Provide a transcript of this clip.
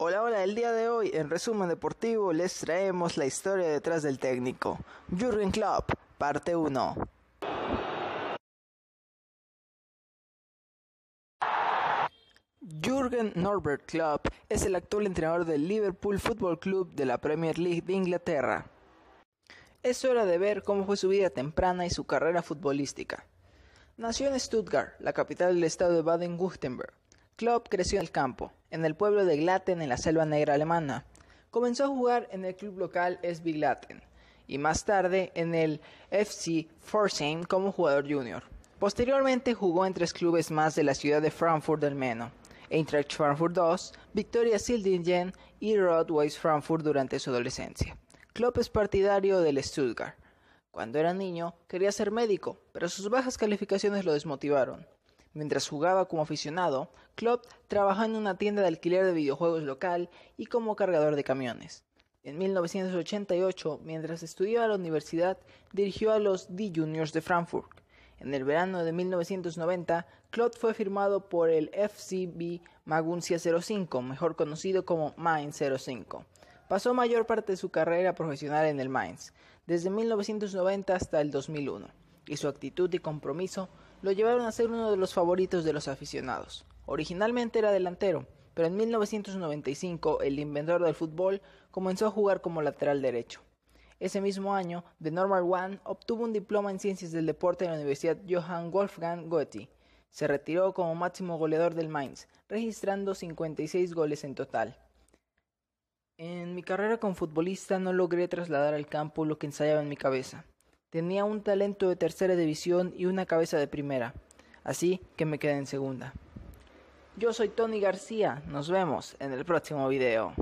Hola, hola, el día de hoy en resumen deportivo les traemos la historia detrás del técnico, Jürgen Klopp, parte 1. Jürgen Norbert Klopp es el actual entrenador del Liverpool Football Club de la Premier League de Inglaterra. Es hora de ver cómo fue su vida temprana y su carrera futbolística. Nació en Stuttgart, la capital del estado de Baden-Württemberg Klopp creció en el campo, en el pueblo de Glatten en la selva negra alemana. Comenzó a jugar en el club local SB Glatten y más tarde en el FC Forsheim como jugador junior. Posteriormente jugó en tres clubes más de la ciudad de Frankfurt del Meno, Eintracht Frankfurt II, Victoria Sildingen y Rodweiss Frankfurt durante su adolescencia. Klopp es partidario del Stuttgart. Cuando era niño quería ser médico, pero sus bajas calificaciones lo desmotivaron. Mientras jugaba como aficionado, Klopp trabajó en una tienda de alquiler de videojuegos local y como cargador de camiones. En 1988, mientras estudiaba en la universidad, dirigió a los D Juniors de Frankfurt. En el verano de 1990, Klopp fue firmado por el FCB Maguncia 05, mejor conocido como Mainz 05. Pasó mayor parte de su carrera profesional en el Mainz, desde 1990 hasta el 2001, y su actitud y compromiso lo llevaron a ser uno de los favoritos de los aficionados. Originalmente era delantero, pero en 1995 el inventor del fútbol comenzó a jugar como lateral derecho. Ese mismo año, The Normal One obtuvo un diploma en Ciencias del Deporte en la Universidad Johann Wolfgang Goethe. Se retiró como máximo goleador del Mainz, registrando 56 goles en total. En mi carrera como futbolista no logré trasladar al campo lo que ensayaba en mi cabeza. Tenía un talento de tercera división y una cabeza de primera, así que me quedé en segunda. Yo soy Tony García, nos vemos en el próximo video.